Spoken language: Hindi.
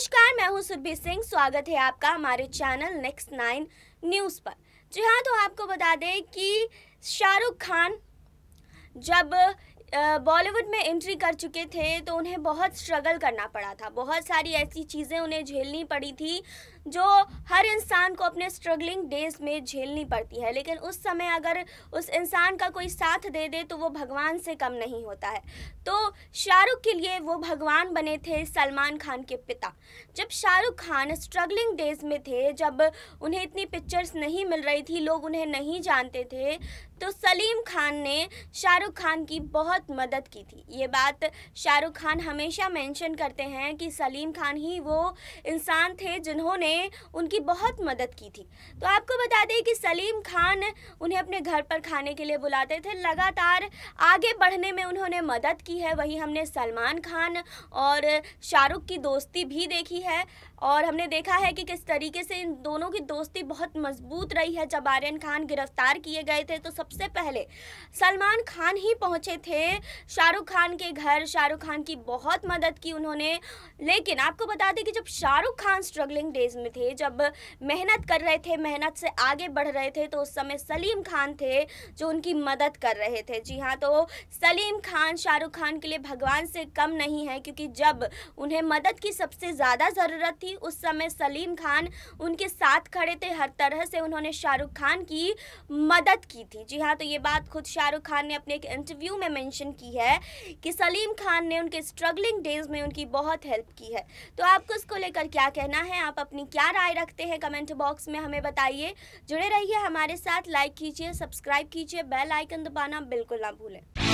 नमस्कार मैं हूं सुरभि सिंह स्वागत है आपका हमारे चैनल नेक्स्ट नाइन न्यूज़ पर जी हाँ तो आपको बता दें कि शाहरुख खान जब बॉलीवुड में एंट्री कर चुके थे तो उन्हें बहुत स्ट्रगल करना पड़ा था बहुत सारी ऐसी चीज़ें उन्हें झेलनी पड़ी थी जो हर इंसान को अपने स्ट्रगलिंग डेज में झेलनी पड़ती है लेकिन उस समय अगर उस इंसान का कोई साथ दे दे तो वो भगवान से कम नहीं होता है तो शाहरुख के लिए वो भगवान बने थे सलमान खान के पिता जब शाहरुख खान स्ट्रगलिंग डेज में थे जब उन्हें इतनी पिक्चर्स नहीं मिल रही थी लोग उन्हें नहीं जानते थे तो सलीम खान ने शाहरुख खान की बहुत मदद की थी ये बात शाहरुख खान हमेशा मेंशन करते हैं कि सलीम खान ही वो इंसान थे जिन्होंने ने उनकी बहुत मदद की थी तो आपको बता दें कि सलीम खान उन्हें अपने घर पर खाने के लिए बुलाते थे लगातार आगे बढ़ने में उन्होंने मदद की है वहीं हमने सलमान खान और शाहरुख की दोस्ती भी देखी है और हमने देखा है कि किस तरीके से इन दोनों की दोस्ती बहुत मजबूत रही है जब आर्यन खान गिरफ्तार किए गए थे तो सबसे पहले सलमान खान ही पहुंचे थे शाहरुख खान के घर शाहरुख खान की बहुत मदद की उन्होंने लेकिन आपको बता दें कि जब शाहरुख खान स्ट्रगलिंग डेज में थे जब मेहनत कर रहे थे मेहनत से आगे बढ़ रहे थे तो उस समय सलीम खान थे जो उनकी मदद कर रहे थे जी हाँ तो सलीम खान शाहरुख खान के लिए भगवान से कम नहीं है क्योंकि जब उन्हें मदद की सबसे ज़्यादा ज़रूरत थी उस समय सलीम खान उनके साथ खड़े थे हर तरह से उन्होंने शाहरुख खान की मदद की थी जी हाँ तो ये बात खुद शाहरुख खान ने अपने एक इंटरव्यू में मेंशन की है कि सलीम खान ने उनके स्ट्रगलिंग डेज में उनकी बहुत हेल्प की है तो आपको इसको लेकर क्या कहना है आप अपनी क्या राय रखते हैं कमेंट बॉक्स में हमें बताइए जुड़े रहिए हमारे साथ लाइक कीजिए सब्सक्राइब कीजिए बेल आइकन दबाना बिल्कुल ना भूलें